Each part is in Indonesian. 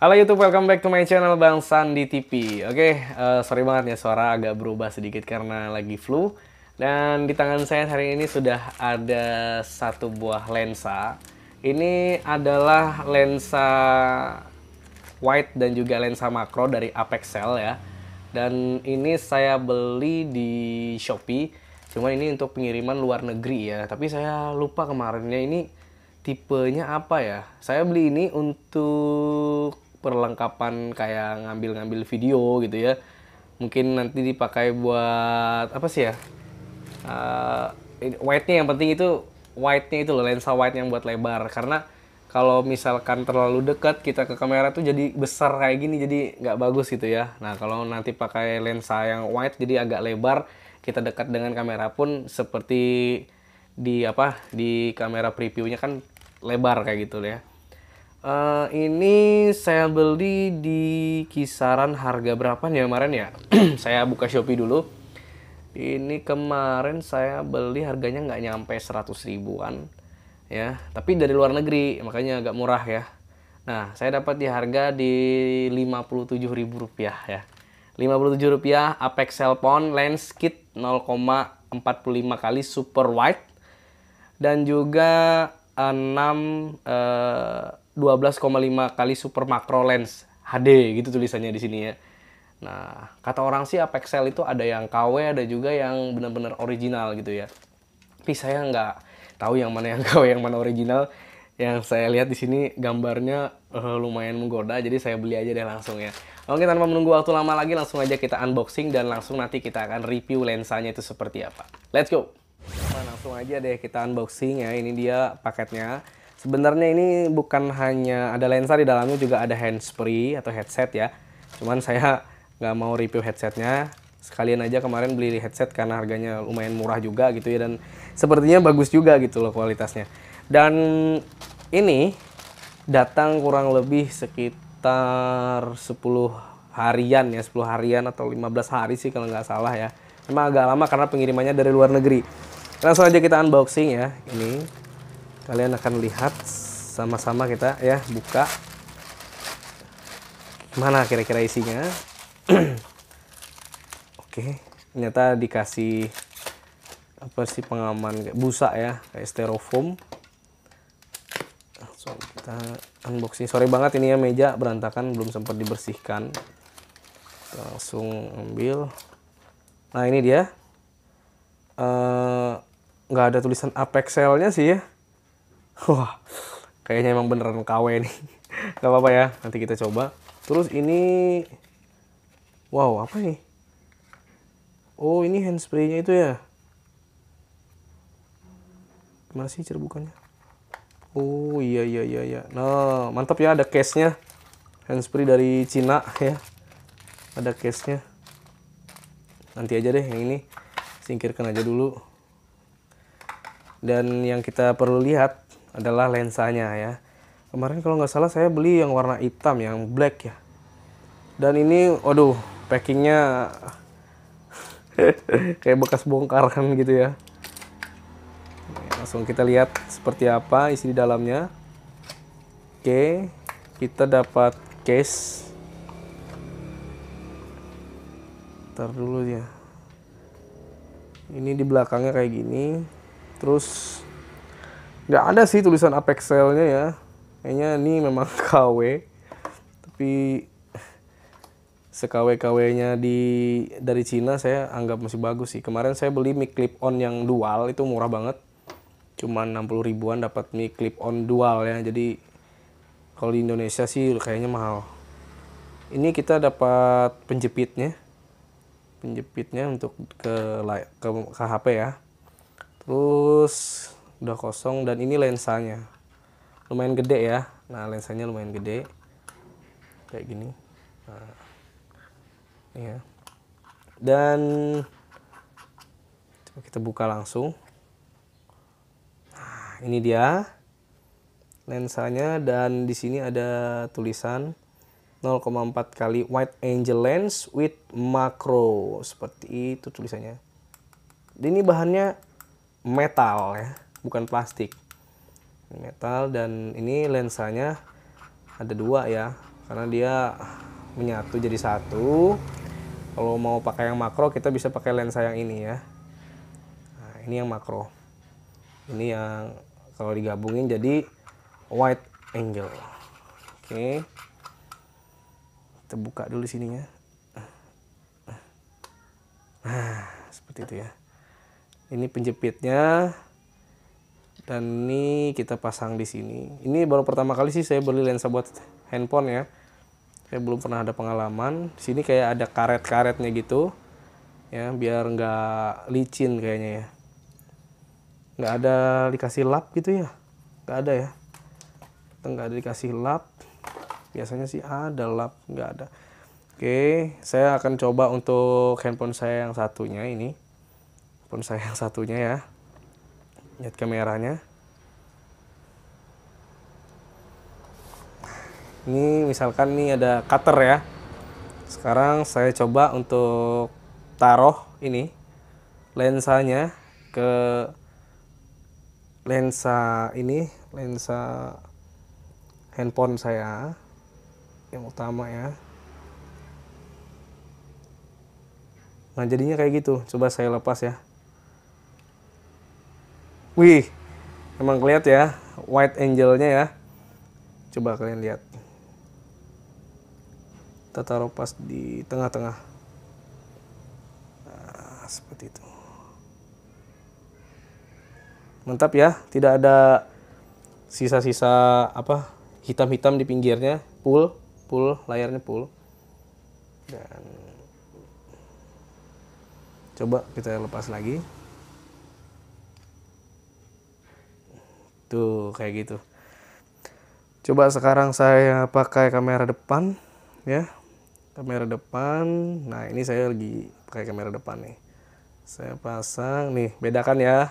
Halo YouTube, welcome back to my channel Bang Sandi TV. Oke, uh, sorry banget ya suara agak berubah sedikit karena lagi flu. Dan di tangan saya hari ini sudah ada satu buah lensa. Ini adalah lensa wide dan juga lensa makro dari Apexel ya. Dan ini saya beli di Shopee. Cuma ini untuk pengiriman luar negeri ya. Tapi saya lupa kemarinnya ini tipenya apa ya. Saya beli ini untuk perlengkapan kayak ngambil-ngambil video gitu ya mungkin nanti dipakai buat apa sih ya uh, white-nya yang penting itu white nya itu loh lensa white yang buat lebar karena kalau misalkan terlalu dekat kita ke kamera tuh jadi besar kayak gini jadi nggak bagus gitu ya nah kalau nanti pakai lensa yang white jadi agak lebar kita dekat dengan kamera pun seperti di apa di kamera previewnya kan lebar kayak gitu ya Uh, ini saya beli di kisaran harga berapa nih ya kemarin ya? saya buka Shopee dulu. Ini kemarin saya beli harganya nggak nyampe 100 ribuan ya, tapi dari luar negeri makanya agak murah ya. Nah, saya dapat di harga di Rp57.000 ya. Rp57 Apex Cellphone Lens Kit 0,45 kali super wide dan juga 6 Uh, eh, 12,5 kali super macro lens HD gitu tulisannya di sini ya. Nah, kata orang sih Apexel itu ada yang KW, ada juga yang benar-benar original gitu ya. Tapi saya nggak tahu yang mana yang KW, yang mana original. Yang saya lihat di sini gambarnya uh, lumayan menggoda, jadi saya beli aja deh langsung ya. Oke, tanpa menunggu waktu lama lagi, langsung aja kita unboxing dan langsung nanti kita akan review lensanya itu seperti apa. Let's go! Nah, langsung aja deh kita unboxing ya, ini dia paketnya. Sebenarnya ini bukan hanya ada lensa di dalamnya juga ada handsfree atau headset ya. Cuman saya nggak mau review headsetnya. Sekalian aja kemarin beli headset karena harganya lumayan murah juga gitu ya dan sepertinya bagus juga gitu loh kualitasnya. Dan ini datang kurang lebih sekitar 10 harian ya 10 harian atau 15 hari sih kalau nggak salah ya. Memang agak lama karena pengirimannya dari luar negeri. Langsung aja kita unboxing ya ini kalian akan lihat sama-sama kita ya buka mana kira-kira isinya oke ternyata dikasih apa sih pengaman busa ya kayak styrofoam langsung kita unboxing sorry banget ini ya meja berantakan belum sempat dibersihkan kita langsung ambil nah ini dia eh, nggak uh, ada tulisan apexelnya sih ya Wah, kayaknya emang beneran KW nih. Gak apa-apa ya, nanti kita coba. Terus ini, wow apa nih? Oh ini handspray-nya itu ya? Gimana sih cerbukannya? Oh iya iya iya iya. Nah mantap ya ada case-nya. Handspray dari Cina ya. Ada case-nya. Nanti aja deh yang ini singkirkan aja dulu. Dan yang kita perlu lihat adalah lensanya ya kemarin kalau nggak salah saya beli yang warna hitam yang black ya dan ini waduh packingnya kayak bekas bongkaran gitu ya langsung kita lihat seperti apa isi di dalamnya oke kita dapat case ntar dulu ya ini di belakangnya kayak gini terus nggak ada sih tulisan Apex nya ya kayaknya ini memang KW tapi sekawe kw nya di dari Cina saya anggap masih bagus sih. Kemarin saya beli mic clip on yang dual itu murah banget. Cuman 60 ribuan dapat mic clip on dual ya. Jadi kalau di Indonesia sih kayaknya mahal. Ini kita dapat penjepitnya. Penjepitnya untuk ke ke, ke HP ya. Terus udah kosong dan ini lensanya lumayan gede ya nah lensanya lumayan gede kayak gini nah, ya dan coba kita buka langsung nah, ini dia lensanya dan di sini ada tulisan 0,4 kali wide angel lens with macro seperti itu tulisannya ini bahannya metal ya bukan plastik metal dan ini lensanya ada dua ya karena dia menyatu jadi satu kalau mau pakai yang makro kita bisa pakai lensa yang ini ya nah, ini yang makro ini yang kalau digabungin jadi wide angle oke okay. kita buka dulu sininya nah seperti itu ya ini penjepitnya dan ini kita pasang di sini ini baru pertama kali sih saya beli lensa buat handphone ya saya belum pernah ada pengalaman di sini kayak ada karet-karetnya gitu ya biar nggak licin kayaknya ya nggak ada dikasih lap gitu ya nggak ada ya nggak ada dikasih lap biasanya sih ada lap nggak ada oke saya akan coba untuk handphone saya yang satunya ini handphone saya yang satunya ya lihat kameranya ini misalkan nih ada cutter ya sekarang saya coba untuk taruh ini lensanya ke lensa ini lensa handphone saya yang utama ya nah jadinya kayak gitu coba saya lepas ya Wih, emang kelihatan ya White Angelnya ya. Coba kalian lihat. Kita taruh pas di tengah-tengah. Nah, seperti itu. Mantap ya, tidak ada sisa-sisa apa hitam-hitam di pinggirnya, full, full layarnya full. Dan coba kita lepas lagi. Tuh gitu, kayak gitu. Coba sekarang saya pakai kamera depan ya. Kamera depan. Nah, ini saya lagi pakai kamera depan nih. Saya pasang nih, bedakan ya.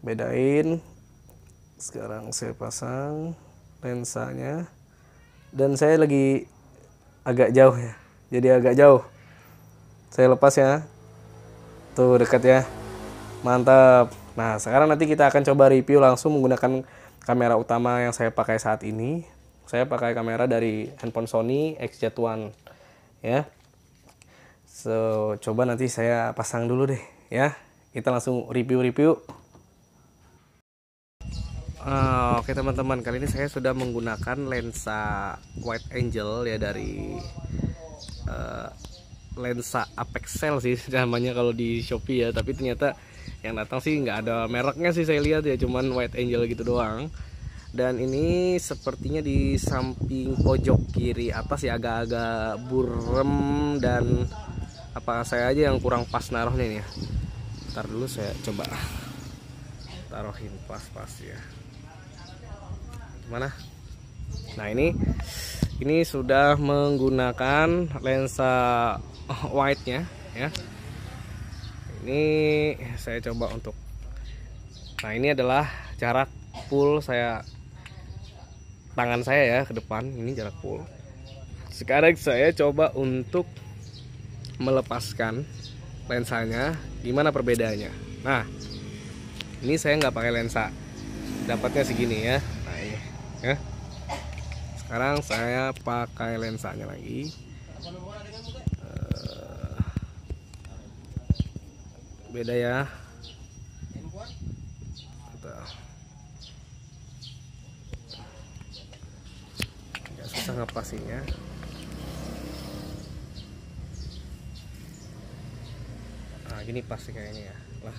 Bedain. Sekarang saya pasang lensanya dan saya lagi agak jauh ya jadi agak jauh saya lepas ya tuh dekat ya mantap Nah, sekarang nanti kita akan coba review langsung menggunakan kamera utama yang saya pakai saat ini. Saya pakai kamera dari handphone Sony XZ1 ya. So, coba nanti saya pasang dulu deh ya. Kita langsung review-review. Oh, Oke okay, teman-teman, kali ini saya sudah menggunakan lensa White Angel ya dari uh, lensa Apex sih namanya kalau di Shopee ya, tapi ternyata yang datang sih nggak ada mereknya sih saya lihat ya cuman White Angel gitu doang dan ini sepertinya di samping pojok kiri atas ya agak-agak burem dan apa saya aja yang kurang pas naruhnya nih ya ntar dulu saya coba taruhin pas-pas ya gimana nah ini ini sudah menggunakan lensa white nya ya ini saya coba untuk nah ini adalah jarak pull saya tangan saya ya ke depan ini jarak pull sekarang saya coba untuk melepaskan lensanya gimana perbedaannya nah ini saya nggak pakai lensa dapatnya segini ya nah ini ya sekarang saya pakai lensanya lagi beda ya nggak susah ngepasinya nah gini pasti kayaknya ya lah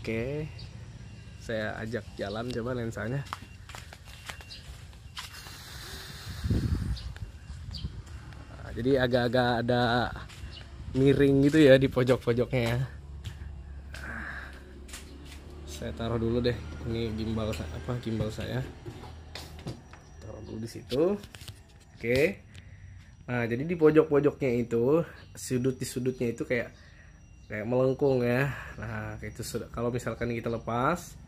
oke saya ajak jalan coba lensanya nah, jadi agak-agak ada miring gitu ya di pojok-pojoknya ya. saya taruh dulu deh ini gimbal apa gimbal saya taruh dulu di situ oke nah jadi di pojok-pojoknya itu sudut di sudutnya itu kayak kayak melengkung ya nah itu sudah kalau misalkan kita lepas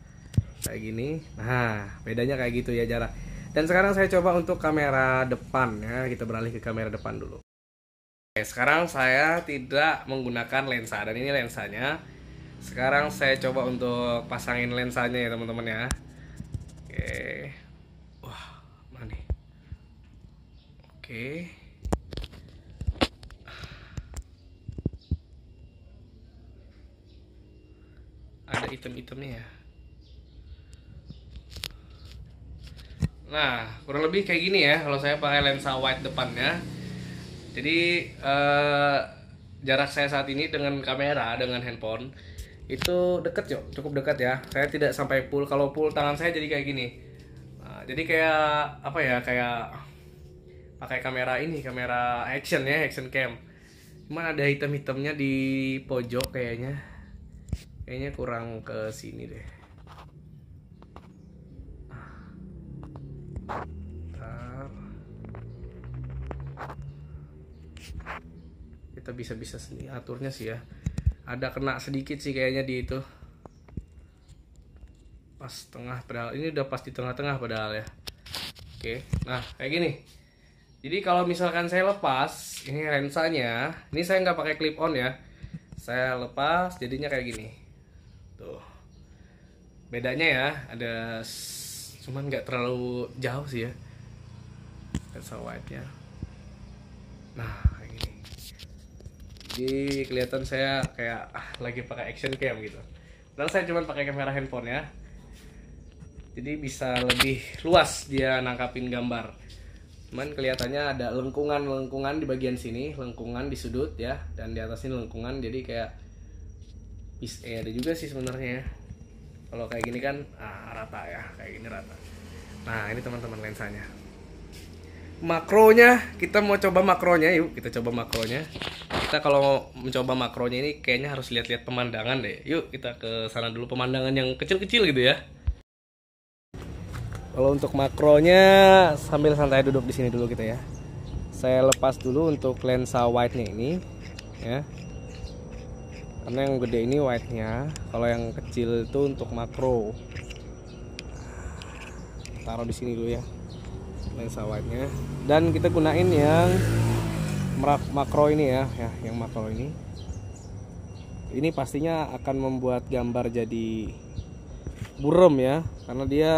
kayak gini nah bedanya kayak gitu ya jarak dan sekarang saya coba untuk kamera depan ya kita beralih ke kamera depan dulu sekarang saya tidak menggunakan lensa dan ini lensanya sekarang saya coba untuk pasangin lensanya ya teman-teman ya oke wah mana nih oke ada item-itemnya ya nah kurang lebih kayak gini ya kalau saya pakai lensa wide depannya jadi uh, jarak saya saat ini dengan kamera dengan handphone itu dekat yo cukup dekat ya saya tidak sampai pull kalau pull tangan saya jadi kayak gini nah, jadi kayak apa ya kayak pakai kamera ini kamera action ya action cam cuman ada hitam-hitamnya di pojok kayaknya kayaknya kurang ke sini deh kita bisa-bisa sendiri aturnya sih ya ada kena sedikit sih kayaknya di itu pas tengah padahal ini udah pasti tengah-tengah padahal ya oke nah kayak gini jadi kalau misalkan saya lepas ini rensanya ini saya nggak pakai clip on ya saya lepas jadinya kayak gini tuh bedanya ya ada cuman nggak terlalu jauh sih ya rensa white ya nah jadi kelihatan saya kayak ah, lagi pakai action cam gitu padahal saya cuma pakai kamera handphone ya jadi bisa lebih luas dia nangkapin gambar cuman kelihatannya ada lengkungan-lengkungan di bagian sini lengkungan di sudut ya dan di atas ini lengkungan jadi kayak bis eh ada juga sih sebenarnya ya. kalau kayak gini kan ah, rata ya kayak gini rata nah ini teman-teman lensanya makronya kita mau coba makronya yuk kita coba makronya kita kalau mencoba makronya ini kayaknya harus lihat-lihat pemandangan deh. Yuk kita ke sana dulu pemandangan yang kecil-kecil gitu ya. Kalau untuk makronya sambil santai duduk di sini dulu kita gitu ya. Saya lepas dulu untuk lensa wide-nya ini ya. Karena yang gede ini wide-nya, kalau yang kecil itu untuk makro. Taruh di sini dulu ya lensa wide-nya dan kita gunain yang makro ini ya, ya yang makro ini. Ini pastinya akan membuat gambar jadi burem ya, karena dia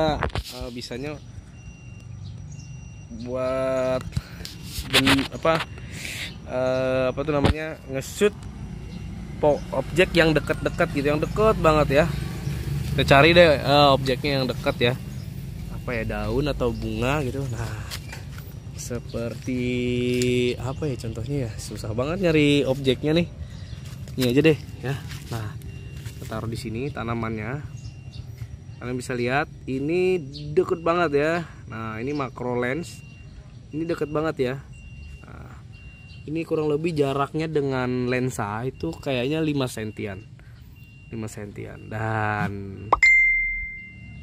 uh, bisanya buat ben, apa uh, apa tuh namanya ngeshoot objek yang dekat-dekat gitu, yang dekat banget ya. Kita cari deh uh, objeknya yang dekat ya, apa ya daun atau bunga gitu. Nah seperti apa ya contohnya ya susah banget nyari objeknya nih ini aja deh ya nah kita taruh di sini tanamannya kalian bisa lihat ini deket banget ya nah ini makro lens ini deket banget ya nah, ini kurang lebih jaraknya dengan lensa itu kayaknya 5 sentian 5 sentian dan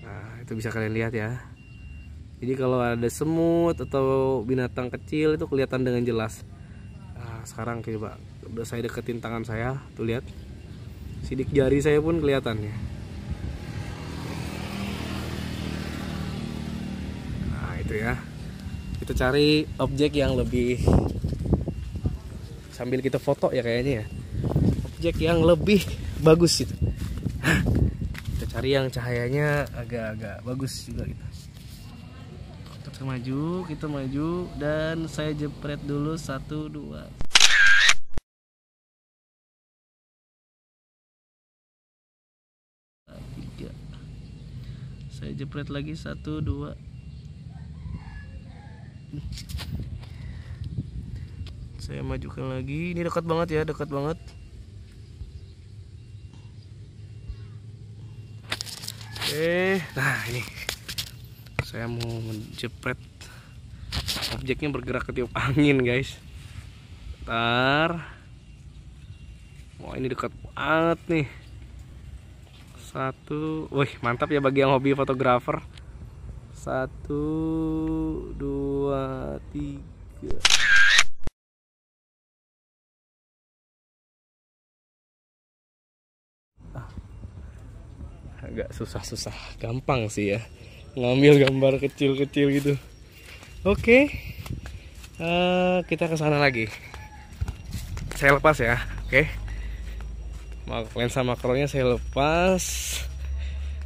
nah itu bisa kalian lihat ya jadi kalau ada semut atau binatang kecil itu kelihatan dengan jelas nah, sekarang coba udah saya deketin tangan saya tuh lihat sidik jari saya pun kelihatan ya nah itu ya kita cari objek yang lebih sambil kita foto ya kayaknya ya objek yang lebih bagus itu. kita cari yang cahayanya agak-agak bagus juga gitu saya maju, kita maju dan saya jepret dulu satu dua. Tiga. Saya jepret lagi satu dua. Saya majukan lagi. Ini dekat banget ya, dekat banget. Oke, eh, nah ini saya mau menjepret objeknya bergerak ketiup angin guys ntar Wah ini dekat banget nih Satu Wih mantap ya bagi yang hobi fotografer Satu Dua Tiga ah, Agak susah-susah Gampang sih ya ngambil gambar kecil-kecil gitu oke okay. uh, eh, kita ke sana lagi saya lepas ya oke okay. lensa makronya saya lepas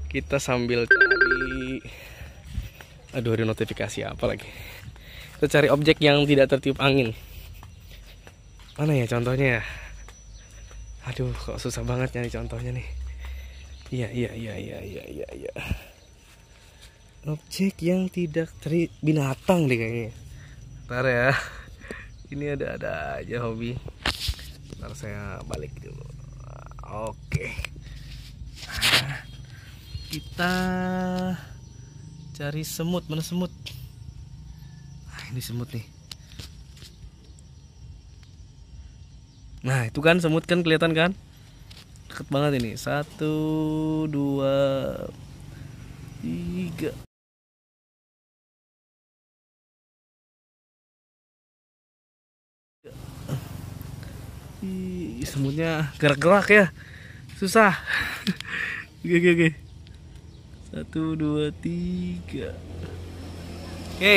kita sambil cari aduh ada notifikasi apa lagi kita cari objek yang tidak tertiup angin mana ya contohnya ya? aduh kok susah banget nyari contohnya nih iya iya iya iya iya iya ya objek yang tidak teri binatang deh kayaknya ntar ya ini ada ada aja hobi ntar saya balik dulu oke kita cari semut mana semut nah, ini semut nih nah itu kan semut kan kelihatan kan deket banget ini satu dua tiga Ih, semutnya gerak-gerak ya susah oke oke oke satu dua tiga oke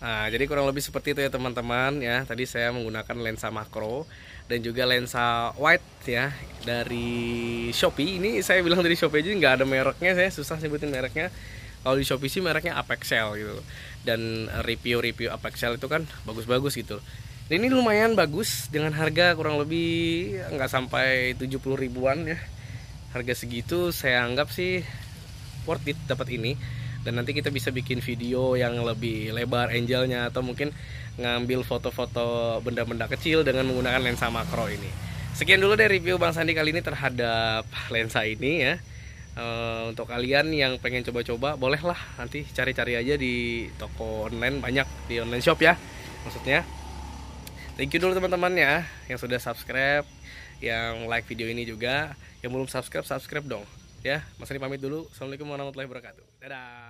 Nah, jadi kurang lebih seperti itu ya teman-teman ya. Tadi saya menggunakan lensa makro dan juga lensa wide ya dari Shopee. Ini saya bilang dari Shopee aja nggak ada mereknya, saya susah nyebutin mereknya. Kalau di Shopee sih mereknya Apexel gitu dan review-review apa Excel itu kan bagus-bagus gitu ini lumayan bagus dengan harga kurang lebih nggak sampai 70 ribuan ya harga segitu saya anggap sih worth it dapat ini dan nanti kita bisa bikin video yang lebih lebar angelnya atau mungkin ngambil foto-foto benda-benda kecil dengan menggunakan lensa makro ini sekian dulu deh review Bang Sandi kali ini terhadap lensa ini ya Uh, untuk kalian yang pengen coba-coba bolehlah nanti cari-cari aja di toko online banyak di online shop ya maksudnya thank you dulu teman-teman ya yang sudah subscribe yang like video ini juga yang belum subscribe subscribe dong ya mas ini pamit dulu assalamualaikum warahmatullahi wabarakatuh dadah